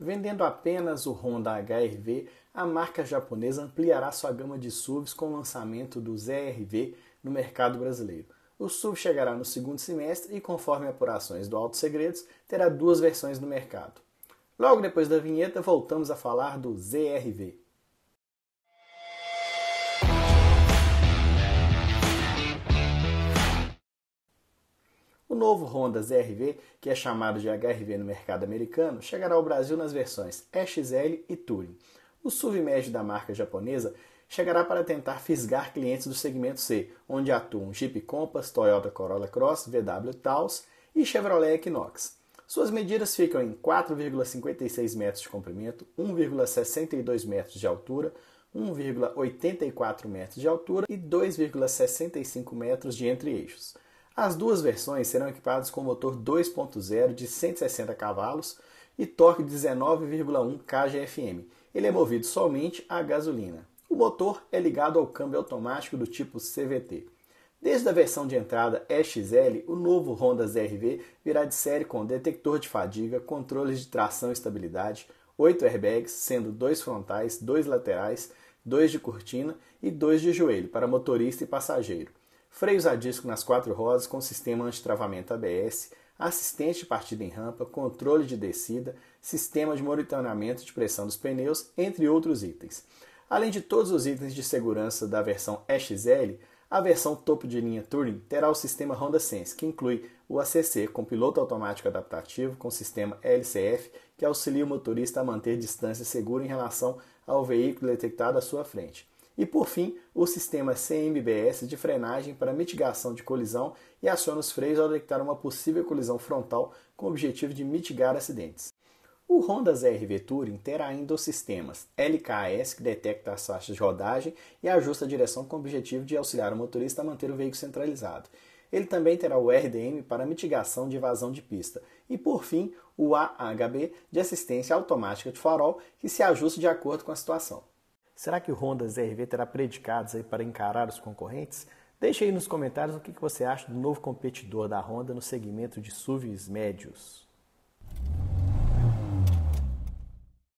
Vendendo apenas o Honda HRV, a marca japonesa ampliará sua gama de SUVs com o lançamento do ZRV no mercado brasileiro. O SUV chegará no segundo semestre e, conforme apurações do Alto Segredos, terá duas versões no mercado. Logo depois da vinheta, voltamos a falar do ZRV. novo Honda ZRV, que é chamado de HRV no mercado americano, chegará ao Brasil nas versões XL e Touring. O médio da marca japonesa chegará para tentar fisgar clientes do segmento C, onde atuam Jeep Compass, Toyota Corolla Cross, VW Taos e Chevrolet Equinox. Suas medidas ficam em 4,56 metros de comprimento, 1,62 metros de altura, 1,84 metros de altura e 2,65 metros de entre-eixos. As duas versões serão equipadas com motor 2.0 de 160 cavalos e torque 19,1 kgfm. Ele é movido somente a gasolina. O motor é ligado ao câmbio automático do tipo CVT. Desde a versão de entrada EXL, o novo Honda ZRV virá de série com detector de fadiga, controles de tração e estabilidade, 8 airbags, sendo dois frontais, dois laterais, dois de cortina e dois de joelho para motorista e passageiro freios a disco nas quatro rodas com sistema antitravamento ABS, assistente de partida em rampa, controle de descida, sistema de monitoramento de pressão dos pneus, entre outros itens. Além de todos os itens de segurança da versão XL, a versão topo de linha Touring terá o sistema Honda Sense, que inclui o ACC com piloto automático adaptativo com sistema LCF, que auxilia o motorista a manter distância segura em relação ao veículo detectado à sua frente. E por fim, o sistema CMBS de frenagem para mitigação de colisão e aciona os freios ao detectar uma possível colisão frontal com o objetivo de mitigar acidentes. O Honda ZRV Touring terá ainda os sistemas LKAS, que detecta as faixas de rodagem e ajusta a direção com o objetivo de auxiliar o motorista a manter o veículo centralizado. Ele também terá o RDM para mitigação de vazão de pista. E, por fim, o AHB de assistência automática de farol, que se ajusta de acordo com a situação. Será que o Honda ZRV terá predicados aí para encarar os concorrentes? Deixe aí nos comentários o que você acha do novo competidor da Honda no segmento de SUVs médios.